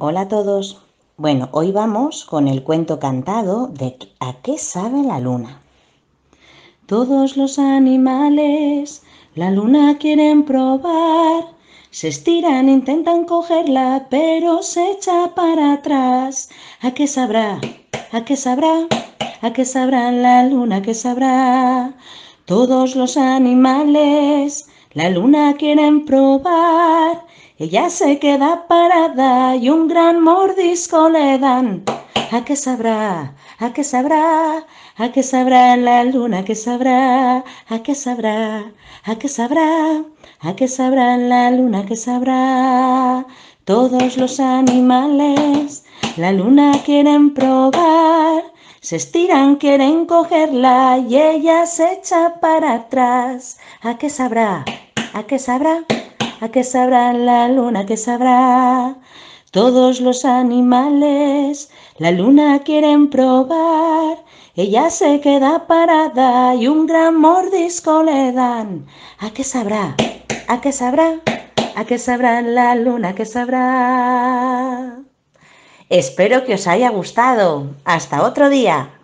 Hola a todos. Bueno, hoy vamos con el cuento cantado de ¿A qué sabe la luna? Todos los animales la luna quieren probar. Se estiran, intentan cogerla, pero se echa para atrás. ¿A qué sabrá? ¿A qué sabrá? ¿A qué sabrá la luna? ¿Qué sabrá? Todos los animales la luna quieren probar ella se queda parada y un gran mordisco le dan. ¿A qué sabrá? ¿A qué sabrá? ¿A qué sabrá la luna? ¿A qué sabrá? ¿A qué sabrá? ¿A qué sabrá? ¿A qué sabrá la luna? ¿A qué sabrá? Todos los animales la luna quieren probar. Se estiran, quieren cogerla y ella se echa para atrás. ¿A qué sabrá? ¿A qué sabrá? a qué sabrá la luna, que sabrá. Todos los animales la luna quieren probar. Ella se queda parada y un gran mordisco le dan. ¿A qué sabrá? ¿A qué sabrá? ¿A qué sabrá la luna? ¿Qué sabrá? Espero que os haya gustado. Hasta otro día.